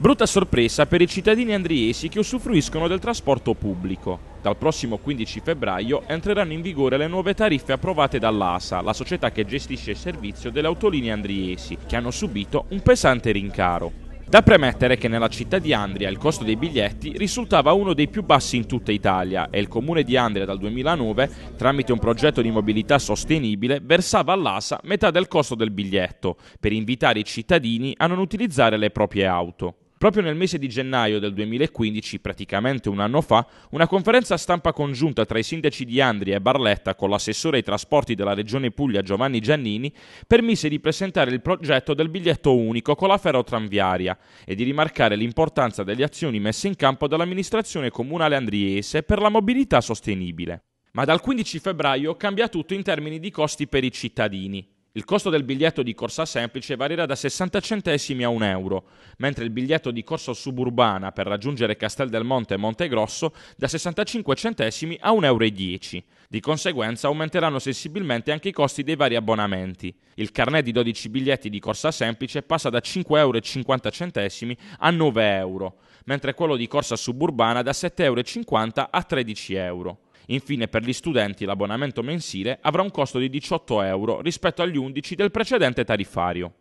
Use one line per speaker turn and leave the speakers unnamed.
Brutta sorpresa per i cittadini andriesi che usufruiscono del trasporto pubblico. Dal prossimo 15 febbraio entreranno in vigore le nuove tariffe approvate dall'ASA, la società che gestisce il servizio delle autolinee andriesi, che hanno subito un pesante rincaro. Da premettere che nella città di Andria il costo dei biglietti risultava uno dei più bassi in tutta Italia e il comune di Andria dal 2009, tramite un progetto di mobilità sostenibile, versava all'ASA metà del costo del biglietto per invitare i cittadini a non utilizzare le proprie auto. Proprio nel mese di gennaio del 2015, praticamente un anno fa, una conferenza stampa congiunta tra i sindaci di Andria e Barletta con l'assessore ai trasporti della Regione Puglia Giovanni Giannini permise di presentare il progetto del biglietto unico con la ferrotranviaria e di rimarcare l'importanza delle azioni messe in campo dall'amministrazione comunale andriese per la mobilità sostenibile. Ma dal 15 febbraio cambia tutto in termini di costi per i cittadini. Il costo del biglietto di corsa semplice varierà da 60 centesimi a 1 euro, mentre il biglietto di corsa suburbana per raggiungere Castel del Monte e Grosso da 65 centesimi a 1,10 euro. Di conseguenza aumenteranno sensibilmente anche i costi dei vari abbonamenti. Il carnet di 12 biglietti di corsa semplice passa da 5,50 euro a 9 euro, mentre quello di corsa suburbana da 7,50 euro a 13 euro. Infine per gli studenti l'abbonamento mensile avrà un costo di 18 euro rispetto agli 11 del precedente tariffario.